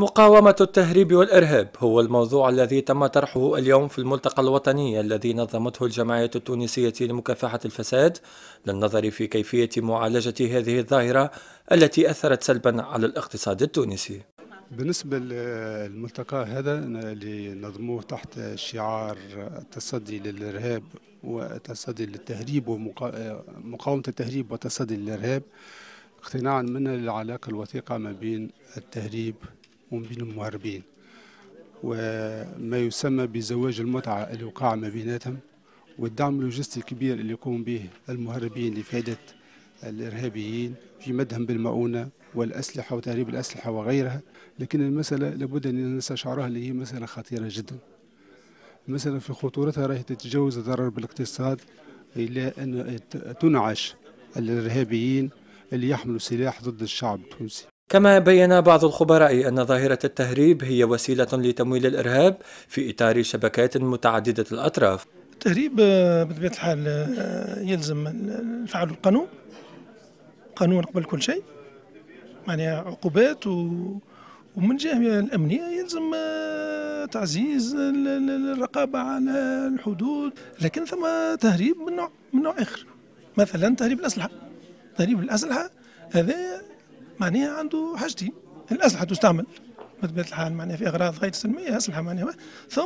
مقاومة التهريب والإرهاب هو الموضوع الذي تم طرحه اليوم في الملتقى الوطني الذي نظمته الجمعية التونسية لمكافحة الفساد للنظر في كيفية معالجة هذه الظاهرة التي أثرت سلبا على الاقتصاد التونسي بالنسبة للملتقى هذا اللي نظموه تحت شعار التصدي للإرهاب والتصدي للتهريب ومقاومة التهريب والتصدي للإرهاب اقتناعا من العلاقة الوثيقة ما بين التهريب ومن بين المهربين وما يسمى بزواج المتعة اللي وقع ما بيناتهم والدعم اللوجستي الكبير اللي يقوم به المهربين لفائدة الإرهابيين في مدهم بالمؤونة والأسلحة وتهريب الأسلحة وغيرها لكن المسألة لابد أن نستشعرها اللي هي مسألة خطيرة جدا المسألة في خطورتها راهي تتجاوز ضرر بالاقتصاد إلى أن تنعش الإرهابيين اللي يحملوا سلاح ضد الشعب التونسي كما بين بعض الخبراء أن ظاهرة التهريب هي وسيلة لتمويل الإرهاب في إطار شبكات متعددة الأطراف التهريب آه، بطبيعة الحال آه، يلزم الفعل القانون قانون قبل كل شيء يعني عقوبات و... ومن جهة الأمنية يلزم آه، تعزيز الرقابة على الحدود لكن ثم تهريب من نوع من نوع آخر مثلا تهريب الأسلحة تهريب الأسلحة هذا معناها عنده حاجتين الاسلحه تستعمل بطبيعه الحال معناها في اغراض غير سلميه اسلحه معناها ثم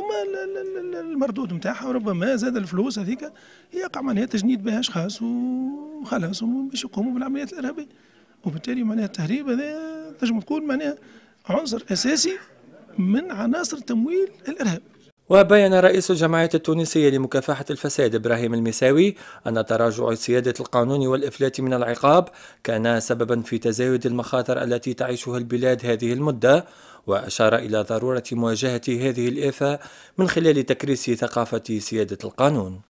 المردود نتاعها وربما زاد الفلوس هذيك يقع معناها تجنيد بها اشخاص وخلاص باش يقوموا بالعمليات الارهابيه وبالتالي معناها التهريب هذا تنجم تقول معناها عنصر اساسي من عناصر تمويل الارهاب وبين رئيس الجمعية التونسية لمكافحة الفساد إبراهيم المساوي أن تراجع سيادة القانون والإفلات من العقاب كان سببا في تزايد المخاطر التي تعيشها البلاد هذه المدة وأشار إلى ضرورة مواجهة هذه الآفة من خلال تكريس ثقافة سيادة القانون